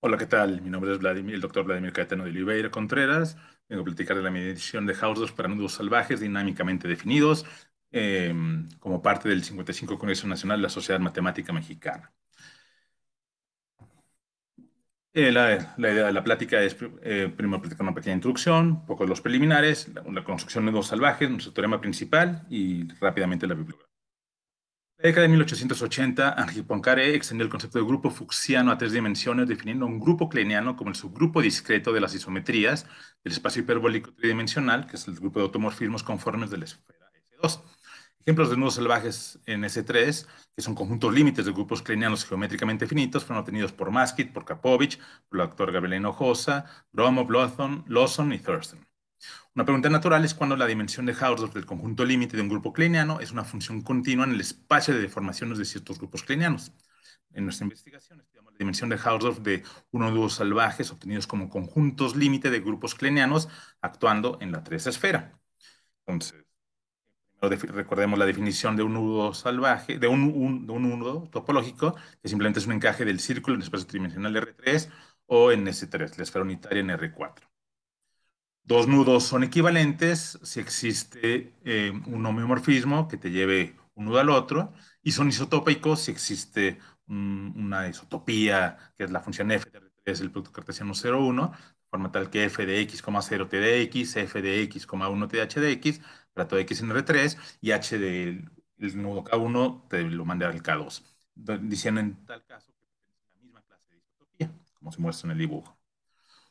Hola, ¿qué tal? Mi nombre es Vladimir, el doctor Vladimir Caetano de Oliveira Contreras. Vengo a platicar de la medición de Hausdorff para nudos salvajes dinámicamente definidos em, como parte del 55 Congreso Nacional de la Sociedad Matemática Mexicana. Eh, la, idea de la plática es, eh, primero, platicar una pequeña introducción, un poco de los preliminares, la construcción de nudos salvajes, nuestro teorema principal y rápidamente la bibliografía la década de 1880, Henri Poincaré extendió el concepto de grupo fuchsiano a tres dimensiones, definiendo un grupo kleiniano como el subgrupo discreto de las isometrías del espacio hiperbólico tridimensional, que es el grupo de automorfismos conformes de la esfera S2. Ejemplos de nudos salvajes en S3, que son conjuntos límites de grupos kleinianos geométricamente finitos, fueron obtenidos por Maskit, por Kapovich, por el actor Gabriel Hinojosa, Bromov, Lawson y Thurston. Una pregunta natural es cuando la dimensión de Hausdorff del conjunto límite de un grupo kleiniano es una función continua en el espacio de deformaciones de ciertos grupos kleinianos. En nuestra investigación estudiamos la dimensión de Hausdorff de unos salvajes obtenidos como conjuntos límite de grupos kleinianos actuando en la tres esfera. Entonces, recordemos la definición de un nudo salvaje, de un, nudo topológico, que simplemente es un encaje del círculo en el espacio tridimensional R3 o en S3, la esfera unitaria en R4 dos nudos son equivalentes si existe eh, un homeomorfismo que te lleve un nudo al otro, y son isotópicos si existe una isotopía, que es la función f de R3, el producto cartesiano 0,1, forma tal que f de x, 0 t de x, f de x, 1 t de h de x, trato de x en R3 y h del nudo K1 te lo mande al K2, diciendo en tal caso que es la misma clase de isotopía, como se muestra en el dibujo.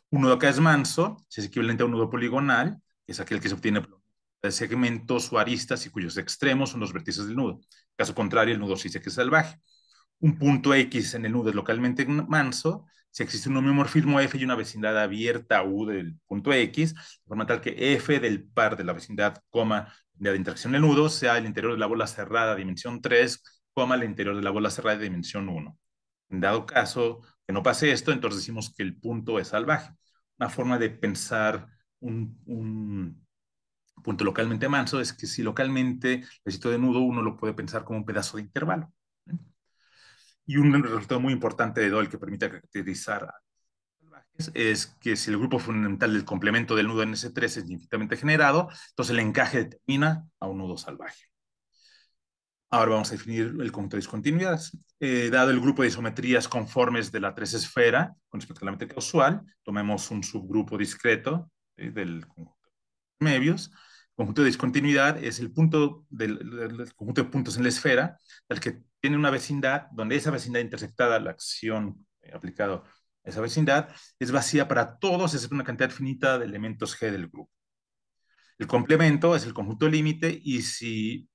Un nudo acá es manso, si es equivalente a un nudo poligonal, es aquel que se obtiene por segmentos o aristas y cuyos extremos son los vértices del nudo. Caso contrario, el nudo sí dice que es salvaje. Un punto X en el nudo es localmente manso si existe un homeomorfismo F y una vecindad abierta U del punto X, de forma tal que F del par de la vecindad, coma, de la interacción del nudo, sea el interior de la bola cerrada dimensión 3, coma, el interior de la bola cerrada dimensión 1. En dado caso, que no pase esto, entonces decimos que el punto es salvaje. Una forma de pensar un, punto localmente manso es que si localmente necesito de nudo, uno lo puede pensar como un pedazo de intervalo. Y un resultado muy importante de Doyle que permite caracterizar salvajes es que si el grupo fundamental del complemento del nudo en S 3 es infinitamente generado, entonces el encaje determina a un nudo salvaje. Ahora vamos a definir el conjunto de discontinuidades. Eh, dado el grupo de isometrías conformes de la tres esfera con respecto a la métrica usual, tomemos un subgrupo discreto eh, del conjunto de medios. El conjunto de discontinuidad es el punto del, conjunto de puntos en la esfera, el que tiene una vecindad, donde esa vecindad intersectada, la acción eh, aplicada a esa vecindad, es vacía para todos, excepto una cantidad finita de elementos G del grupo. El complemento es el conjunto límite y si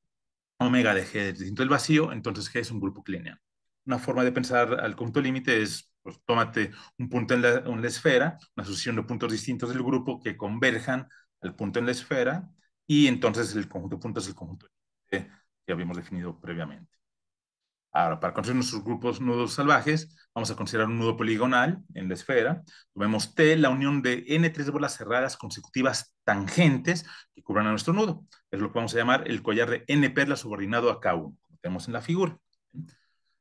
omega de G es distinto del vacío, entonces G es un grupo lineal. Una forma de pensar al conjunto límite es, pues, tómate un punto en la, esfera, una sucesión de puntos distintos del grupo que converjan al punto en la esfera, y entonces el conjunto de puntos es el conjunto que habíamos definido previamente. Ahora, para construir nuestros grupos nudos salvajes, vamos a considerar un nudo poligonal en la esfera. Tomemos T, la unión de N tres bolas cerradas consecutivas tangentes que cubran a nuestro nudo. Es lo que vamos a llamar el collar de N perlas subordinado a K1, como tenemos en la figura.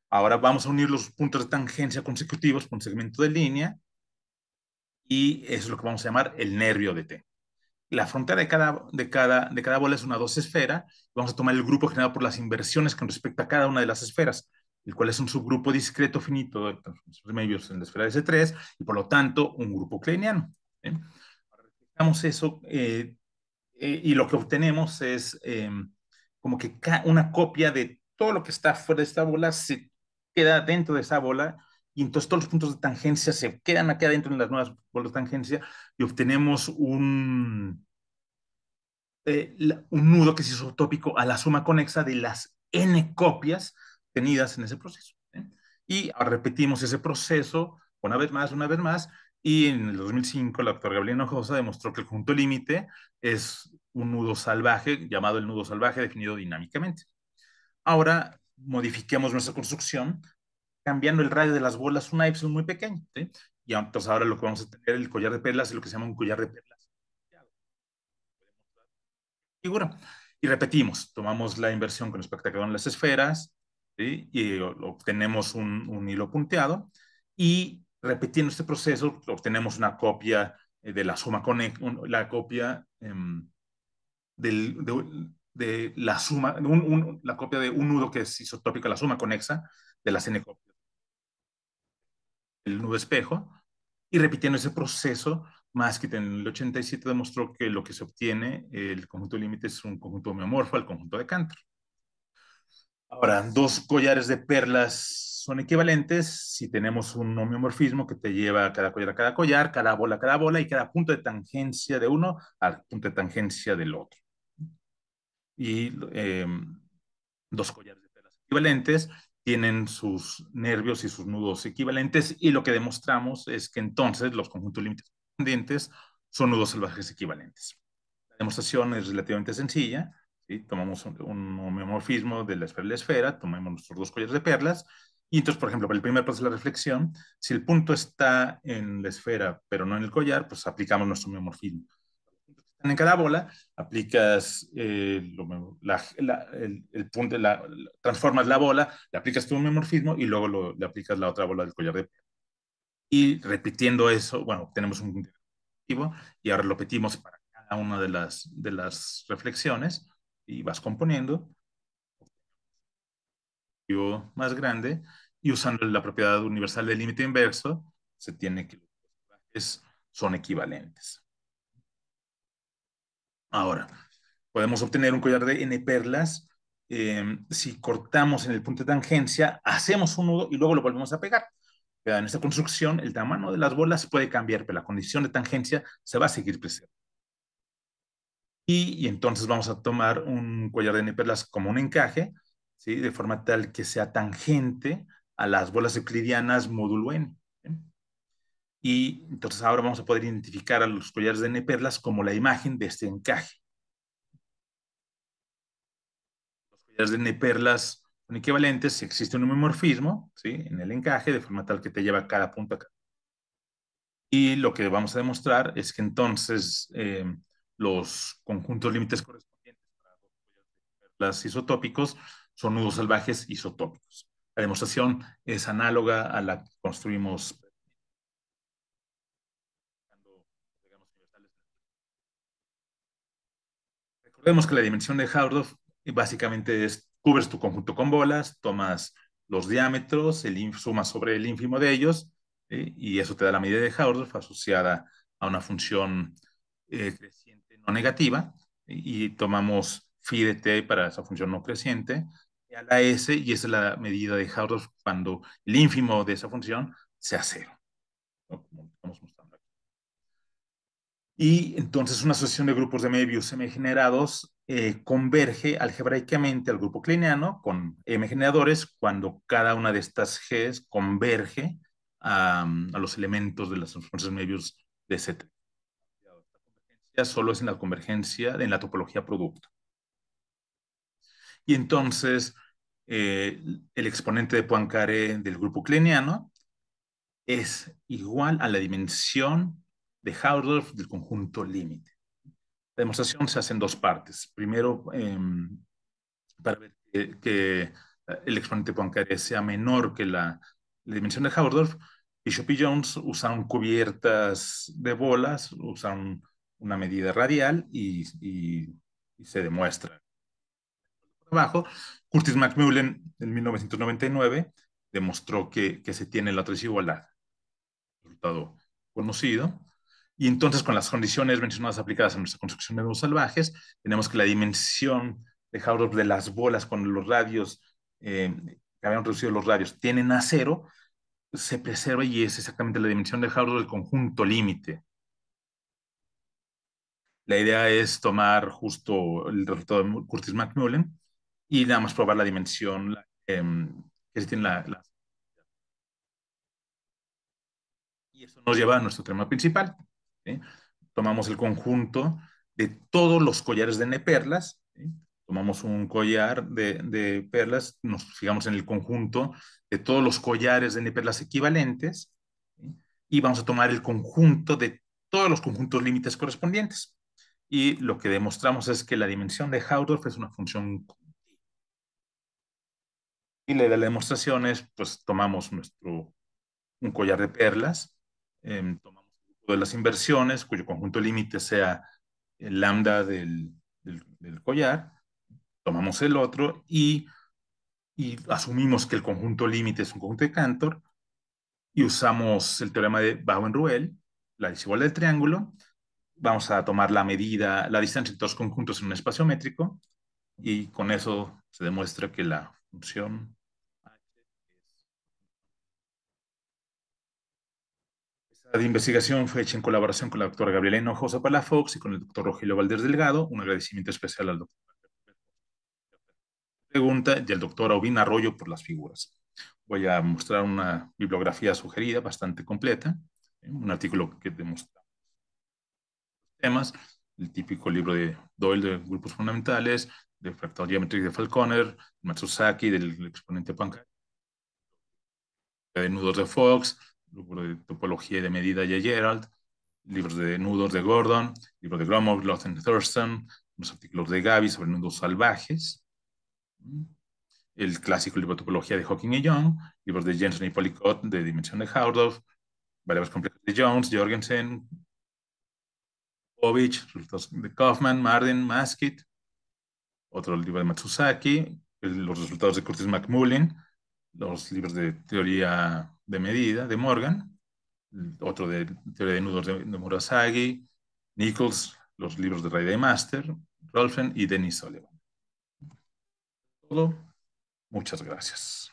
Ahora vamos a unir los puntos de tangencia consecutivos con segmento de línea y es lo que vamos a llamar el nervio de T la frontera de cada, de, cada, de cada bola es una dos esfera. Vamos a tomar el grupo generado por las inversiones con respecto a cada una de las esferas, el cual es un subgrupo discreto finito de medios en la esfera de S3 y por lo tanto un grupo kleiniano. ¿eh? eso eh, eh, y lo que obtenemos es em, como que una copia de todo lo que está fuera de esta bola se queda dentro de esa bola y entonces todos los puntos de tangencia se quedan aquí adentro en las nuevas bolas de tangencia y obtenemos un, eh, un nudo que es isotópico a la suma conexa de las n copias tenidas en ese proceso. ¿eh? Y repetimos ese proceso una vez más, una vez más, y en el 2005 el doctora Gabriel Hinojosa demostró que el conjunto límite es un nudo salvaje, llamado el nudo salvaje definido dinámicamente. Ahora modifiquemos nuestra construcción cambiando el radio de las bolas una epsilon muy pequeña. Y entonces pues, ahora lo que vamos a tener el collar de perlas y lo que se llama un collar de perlas. Figura. Y repetimos, tomamos la inversión que nos las esferas y obtenemos un, hilo punteado y repitiendo este proceso obtenemos una copia eh, de la suma con e, la copia em, de, la suma, la copia de un nudo que es isotópico a la suma conexa de la n copias el nudo espejo, y repitiendo ese proceso, más que en el 87 demostró que lo que se obtiene, el conjunto límite es un conjunto homeomorfo al conjunto de Cantor. Ahora, dos collares de perlas son equivalentes si tenemos un homeomorfismo que te lleva cada collar a cada collar, cada bola a cada bola y cada punto de tangencia de uno al punto de tangencia del otro. Y eh, dos collares de perlas equivalentes tienen sus nervios y sus nudos equivalentes y lo que demostramos es que entonces los conjuntos límites pendientes son nudos salvajes equivalentes. La demostración es relativamente sencilla. Tomamos un, un homeomorfismo de la esfera y la esfera, tomamos nuestros dos collares de perlas y entonces, por ejemplo, para el primer paso de la reflexión, si el punto está en la esfera pero no en el collar, pues aplicamos nuestro homeomorfismo en cada bola, aplicas eh, el, punto, la, transformas la bola, le aplicas tu homomorfismo y luego lo, le aplicas la otra bola del collar de Y repitiendo eso, bueno, tenemos un objetivo y ahora lo repetimos para cada una de las, de las reflexiones y vas componiendo más grande y usando la propiedad universal del límite inverso, se tiene que los son equivalentes. Ahora, podemos obtener un collar de N perlas em, si cortamos en el punto de tangencia, hacemos un nudo y luego lo volvemos a pegar. En esta construcción, el tamaño de las bolas puede cambiar, pero la condición de tangencia se va a seguir presionando. Y, entonces vamos a tomar un collar de N perlas como un encaje, ¿sí? de forma tal que sea tangente a las bolas euclidianas módulo N. Y entonces ahora vamos a poder identificar a los collares de N perlas como la imagen de este encaje. Los collares de N perlas son equivalentes si existe un homomorfismo ¿sí? en el encaje, de forma tal que te lleva cada punto acá. Y lo que vamos a demostrar es que entonces eh, los conjuntos límites correspondientes para los collares de perlas isotópicos son nudos salvajes isotópicos. La demostración es análoga a la que construimos Vemos que la dimensión de Hausdorff básicamente es, cubres tu conjunto con bolas, tomas los diámetros, el, sumas sobre el ínfimo de ellos, y eso te da la medida de Hausdorff asociada a una función eh, creciente no negativa, y, tomamos phi de t para esa función no creciente, y a la s, y esa es la medida de Hausdorff cuando el ínfimo de esa función sea cero. ¿no? Y entonces una asociación de grupos de medios M generados eh, converge algebraicamente al grupo kleiniano con M generadores cuando cada una de estas Gs converge a, los elementos de las funciones medios de Z. convergencia solo es en la convergencia, en la topología producto. Y entonces eh, el exponente de Poincaré del grupo kleiniano es igual a la dimensión de Hausdorff del conjunto límite. La demostración se hace en dos partes. Primero, em, para ver que, eh, el exponente Poincaré sea menor que la, dimensión de Hausdorff, Bishop y Jones usaron cubiertas de bolas, usaron una medida radial y, se demuestra. Abajo, Curtis McMullen en 1999 demostró que, que se tiene la otra desigualdad. Resultado conocido. Y entonces con las condiciones mencionadas aplicadas a nuestra construcción de nuevos salvajes, tenemos que la dimensión de Hausdorff de las bolas con los radios, eh, que habían reducido los radios, tienen a cero, se preserva y es exactamente la dimensión de Hausdorff del conjunto límite. La idea es tomar justo el resultado de Curtis McMullen y nada más probar la dimensión em, que que tiene la... Y eso nos lleva a nuestro tema principal, Tomamos el conjunto de todos los collares de n perlas tomamos un collar de, perlas, nos fijamos en el conjunto de todos los collares de perlas equivalentes y vamos a tomar el conjunto de todos los conjuntos límites correspondientes. Y lo que demostramos es que la dimensión de Hausdorff es una función y la, demostración es, pues tomamos nuestro, un collar de perlas, em, de las inversiones, cuyo conjunto límite sea el lambda del, collar, tomamos el otro y, y asumimos que el conjunto límite es un conjunto de Cantor y usamos el teorema de en ruel la desigualdad del triángulo, vamos a tomar la medida, la distancia entre dos conjuntos en un espacio métrico y con eso se demuestra que la función de investigación fue hecha en colaboración con la doctora Gabriela Hinojosa Palafox y con el doctor Rogelio Valdés Delgado. Un agradecimiento especial al doctor pregunta y al doctor Aubin Arroyo por las figuras. Voy a mostrar una bibliografía sugerida bastante completa, ¿eh? un artículo que demuestra temas, el típico libro de Doyle de grupos fundamentales, de geometría de Falconer, de Matsusaki del exponente Pancari, de nudos de Fox, libro de topología de medida de Gerald, libros de nudos de Gordon, libros de Gromov, Lawson Thurston, los artículos de Gaby sobre nudos salvajes, el clásico libro de topología de Hawking y Young, libros de Jensen y Polycott de Dimensión de Hausdorff, variables complejas de Jones, Jorgensen, Povich, resultados de Kaufman, Marden, Maskit, otro libro de Matsusaki, los resultados de Curtis McMullen, los libros de teoría de medida de Morgan, otro de teoría de nudos de, de Nichols, los libros de Ray Master, Rolfen y Denis Sullivan. Todo. Muchas gracias.